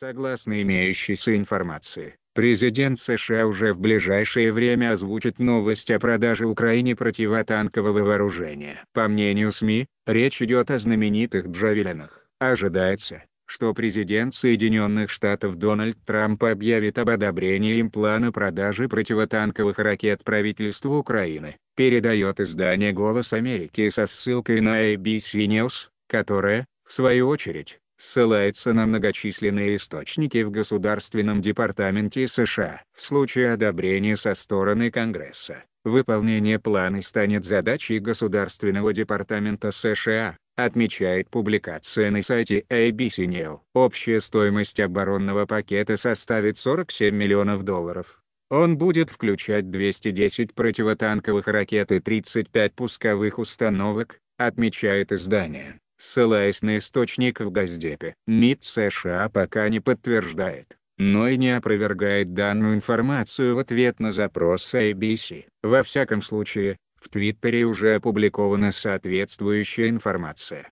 Согласно имеющейся информации, президент США уже в ближайшее время озвучит новость о продаже Украине противотанкового вооружения. По мнению СМИ, речь идет о знаменитых джавелинах. Ожидается, что президент Соединенных Штатов Дональд Трамп объявит об одобрении им плана продажи противотанковых ракет правительству Украины, передает издание «Голос Америки» со ссылкой на ABC News, которая, в свою очередь, ссылается на многочисленные источники в Государственном департаменте США. В случае одобрения со стороны Конгресса, выполнение плана станет задачей Государственного департамента США, отмечает публикация на сайте ABC News. Общая стоимость оборонного пакета составит 47 миллионов долларов. Он будет включать 210 противотанковых ракет и 35 пусковых установок, отмечает издание ссылаясь на источник в Газдепе. МИД США пока не подтверждает, но и не опровергает данную информацию в ответ на запрос ABC. Во всяком случае, в Твиттере уже опубликована соответствующая информация.